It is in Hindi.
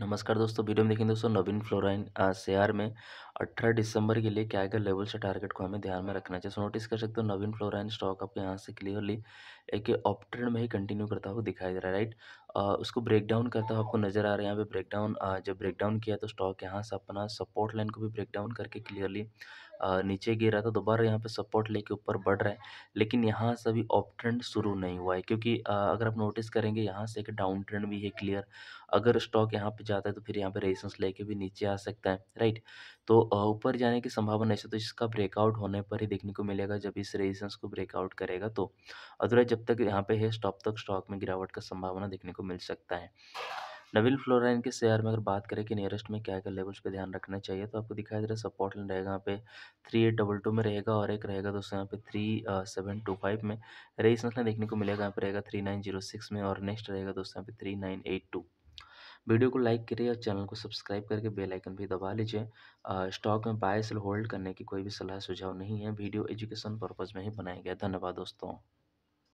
नमस्कार दोस्तों वीडियो में देखें दोस्तों नवीन फ्लोराइन शेयर में अठारह दिसंबर के लिए क्या क्या लेवल से टारगेट को हमें ध्यान में रखना चाहिए सो नोटिस कर सकते हो नवीन फ्लोराइन स्टॉक आपको यहाँ से क्लियरली एक ऑफ ट्रेंड में ही कंटिन्यू करता हुआ दिखाई दे रहा है राइट आ, उसको ब्रेक डाउन करता हुआ आपको नज़र आ रहा है यहाँ पे ब्रेक डाउन जब ब्रेक डाउन किया तो स्टॉक यहाँ से अपना सपोर्ट लाइन को भी ब्रेक डाउन करके क्लियरली नीचे गिर रहा था दोबारा यहाँ पे सपोर्ट लेके ऊपर बढ़ रहा है लेकिन यहाँ से अभी ऑफ ट्रेंड शुरू नहीं हुआ है क्योंकि आ, अगर आप नोटिस करेंगे यहाँ से एक डाउन ट्रेंड भी है क्लियर अगर स्टॉक यहाँ पे जाता है तो फिर यहाँ पे रेजिस्टेंस लेके भी नीचे आ सकता है राइट तो ऊपर जाने की संभावना ऐसे तो इसका ब्रेकआउट होने पर ही देखने को मिलेगा जब इस रेजिस्टेंस को ब्रेकआउट करेगा तो अदरवाइज जब तक यहाँ पे है स्टॉप तक स्टॉक में गिरावट का संभावना देखने को मिल सकता है नवील फ्लोराइन के शेयर में अगर बात करें कि नियरेस्ट में क्या क्या लेवल्स पे ध्यान रखना चाहिए तो आपको दिखाई दे रहा है सपोर्ट लाइन रहेगा यहाँ पे थ्री एट डबल टू में रहेगा और एक रहेगा दोस्तों यहाँ पे थ्री सेवन टू फाइव में रेजिस्टेंस लाइन देखने को मिलेगा यहाँ पे रहेगा थ्री नाइन जीरो सिक्स में और नेक्स्ट रहेगा दोस्तों यहाँ पे three nine eight two video को लाइक करिए और चैनल को सब्सक्राइब करके बेल आइकन भी दबा लीजिए स्टॉक में बाय सेल होल्ड करने की कोई भी सलाह सुझाव नहीं है वीडियो एजुकेशन पर्पज़ में ही बनाया गया धन्यवाद दोस्तों